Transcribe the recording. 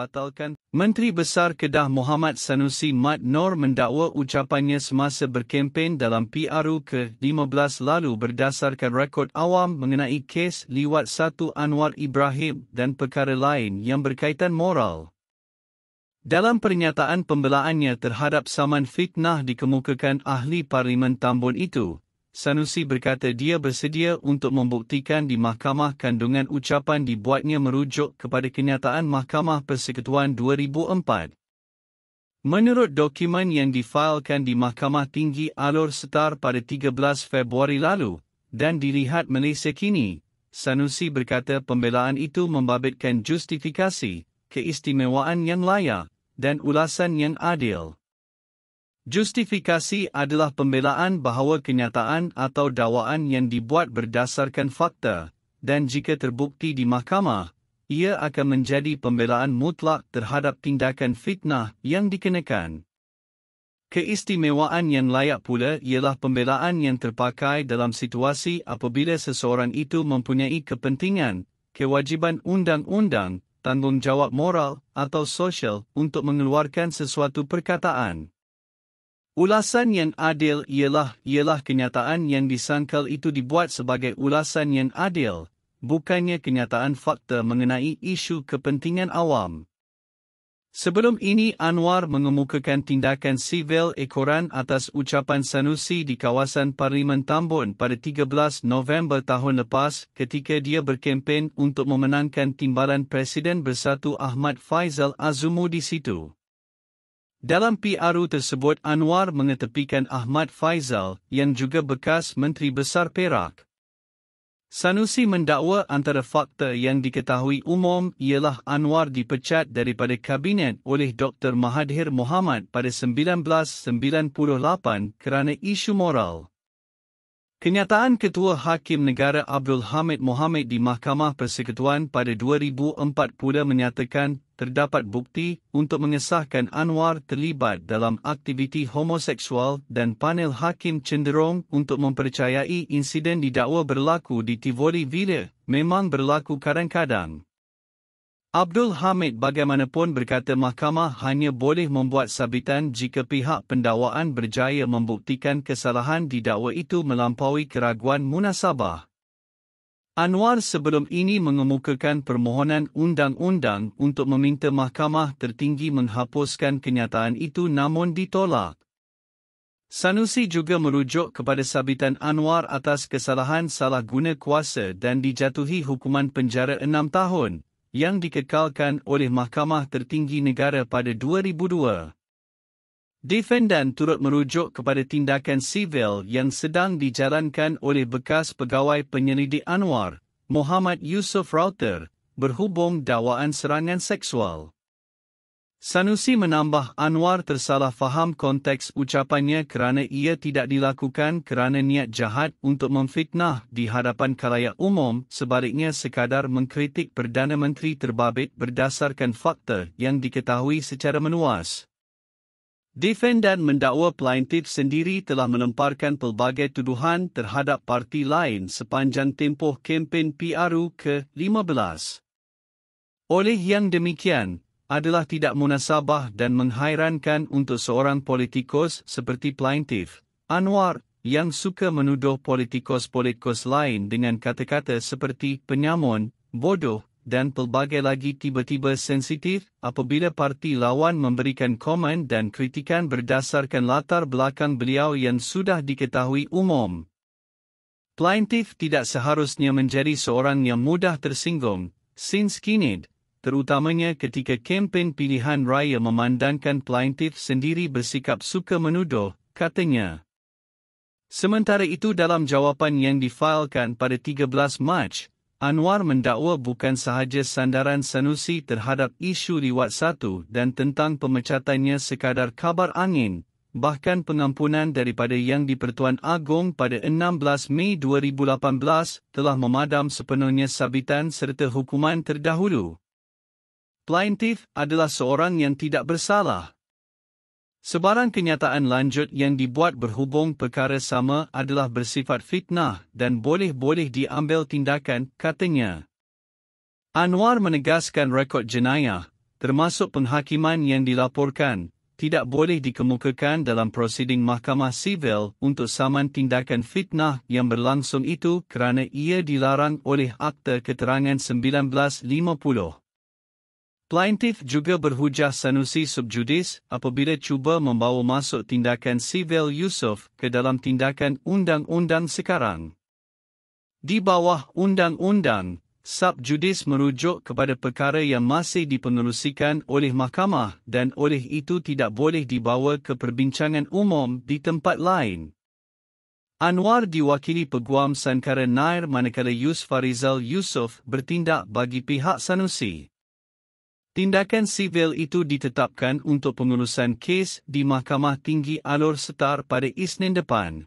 membatalkan. Menteri Besar Kedah Muhammad Sanusi Mat Nor mendakwa ucapannya semasa berkempen dalam PRU ke-15 lalu berdasarkan rekod awam mengenai kes liwat satu Anwar Ibrahim dan perkara lain yang berkaitan moral. Dalam pernyataan pembelaannya terhadap saman fitnah dikemukakan ahli parlimen Tambun itu, Sanusi berkata dia bersedia untuk membuktikan di mahkamah kandungan ucapan dibuatnya merujuk kepada kenyataan Mahkamah Persekutuan 2004. Menurut dokumen yang difailkan di Mahkamah Tinggi Alor Setar pada 13 Februari lalu dan dilihat Malaysia kini, Sanusi berkata pembelaan itu membabitkan justifikasi, keistimewaan yang layak, dan ulasan yang adil. Justifikasi adalah pembelaan bahawa kenyataan atau dakwaan yang dibuat berdasarkan fakta, dan jika terbukti di mahkamah, ia akan menjadi pembelaan mutlak terhadap tindakan fitnah yang dikenakan. Keistimewaan yang layak pula ialah pembelaan yang terpakai dalam situasi apabila seseorang itu mempunyai kepentingan, kewajiban undang-undang, tanggungjawab moral atau sosial untuk mengeluarkan sesuatu perkataan. Ulasan yang adil ialah ialah kenyataan yang disangkal itu dibuat sebagai ulasan yang adil, bukannya kenyataan fakta mengenai isu kepentingan awam. Sebelum ini Anwar mengemukakan tindakan sivil ekoran atas ucapan Sanusi di kawasan Parlimen Tambun pada 13 November tahun lepas ketika dia berkempen untuk memenangkan timbalan Presiden Bersatu Ahmad Faizal Azumu di situ. Dalam PRU tersebut Anwar mengetepikan Ahmad Faizal yang juga bekas Menteri Besar Perak. Sanusi mendakwa antara fakta yang diketahui umum ialah Anwar dipecat daripada kabinet oleh Dr. Mahathir Mohamad pada 1998 kerana isu moral. Kenyataan Ketua Hakim Negara Abdul Hamid Mohamed di Mahkamah Persekutuan pada 2004 pula menyatakan terdapat bukti untuk mengesahkan Anwar terlibat dalam aktiviti homoseksual dan panel hakim cenderung untuk mempercayai insiden didakwa berlaku di Tivoli Villa memang berlaku kadang-kadang. Abdul Hamid bagaimanapun berkata mahkamah hanya boleh membuat sabitan jika pihak pendakwaan berjaya membuktikan kesalahan didakwa itu melampaui keraguan munasabah. Anwar sebelum ini mengemukakan permohonan undang-undang untuk meminta mahkamah tertinggi menghapuskan kenyataan itu namun ditolak. Sanusi juga merujuk kepada sabitan Anwar atas kesalahan salah guna kuasa dan dijatuhi hukuman penjara enam tahun yang dikekalkan oleh Mahkamah Tertinggi Negara pada 2002. Defendan turut merujuk kepada tindakan sivil yang sedang dijalankan oleh bekas pegawai penyelidik Anwar, Muhammad Yusuf Rauter, berhubung dakwaan serangan seksual. Sanusi menambah Anwar tersalah faham konteks ucapannya kerana ia tidak dilakukan kerana niat jahat untuk memfitnah di hadapan kalayak umum sebaliknya sekadar mengkritik Perdana Menteri terbabit berdasarkan fakta yang diketahui secara menuas. Defendant mendakwa plaintif sendiri telah menemparkan pelbagai tuduhan terhadap parti lain sepanjang tempoh kempen PRU ke-15. Oleh yang demikian, adalah tidak munasabah dan menghairankan untuk seorang politikus seperti plaintif, Anwar, yang suka menuduh politikus-politikus lain dengan kata-kata seperti penyamun, bodoh, dan pelbagai lagi tiba-tiba sensitif apabila parti lawan memberikan komen dan kritikan berdasarkan latar belakang beliau yang sudah diketahui umum. Plaintif tidak seharusnya menjadi seorang yang mudah tersinggung, since kini, terutamanya ketika kempen pilihan raya memandangkan plaintif sendiri bersikap suka menuduh, katanya. Sementara itu dalam jawapan yang difailkan pada 13 Mac, Anwar mendakwa bukan sahaja sandaran Sanusi terhadap isu riwat satu dan tentang pemecatannya sekadar kabar angin, bahkan pengampunan daripada Yang di-Pertuan Agong pada 16 Mei 2018 telah memadam sepenuhnya sabitan serta hukuman terdahulu. Plaintif adalah seorang yang tidak bersalah. Sebarang kenyataan lanjut yang dibuat berhubung perkara sama adalah bersifat fitnah dan boleh-boleh diambil tindakan, katanya. Anwar menegaskan rekod jenayah, termasuk penghakiman yang dilaporkan, tidak boleh dikemukakan dalam prosiding mahkamah sivil untuk saman tindakan fitnah yang berlangsung itu kerana ia dilarang oleh Akta Keterangan 1950. Plaintif juga berhujah Sanusi sub judis apabila cuba membawa masuk tindakan sivil Yusuf ke dalam tindakan undang-undang sekarang. Di bawah undang-undang, sub judis merujuk kepada perkara yang masih dipenerusikan oleh mahkamah dan oleh itu tidak boleh dibawa ke perbincangan umum di tempat lain. Anwar diwakili Peguam Sankara Nair manakala Yus Farizal Yusuf bertindak bagi pihak Sanusi. Tindakan sivil itu ditetapkan untuk pengurusan kes di Mahkamah Tinggi Alor Setar pada Isnin depan.